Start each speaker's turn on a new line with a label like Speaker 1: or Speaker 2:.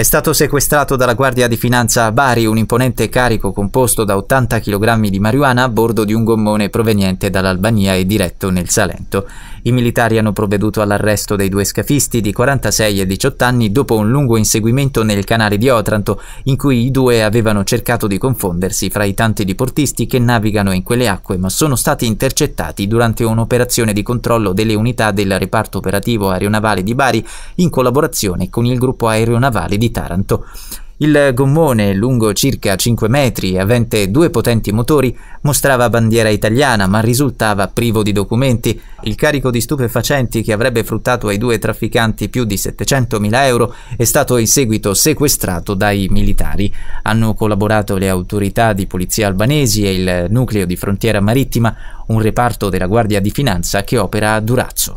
Speaker 1: È stato sequestrato dalla Guardia di Finanza a Bari un imponente carico composto da 80 kg di marijuana a bordo di un gommone proveniente dall'Albania e diretto nel Salento. I militari hanno provveduto all'arresto dei due scafisti di 46 e 18 anni dopo un lungo inseguimento nel canale di Otranto, in cui i due avevano cercato di confondersi fra i tanti diportisti che navigano in quelle acque ma sono stati intercettati durante un'operazione di controllo delle unità del reparto operativo aeronavale di Bari in collaborazione con il gruppo aeronavale di di Taranto. Il gommone, lungo circa 5 metri, e avente due potenti motori, mostrava bandiera italiana ma risultava privo di documenti. Il carico di stupefacenti che avrebbe fruttato ai due trafficanti più di 700.000 euro è stato in seguito sequestrato dai militari. Hanno collaborato le autorità di polizia albanesi e il nucleo di frontiera marittima, un reparto della Guardia di Finanza che opera a Durazzo.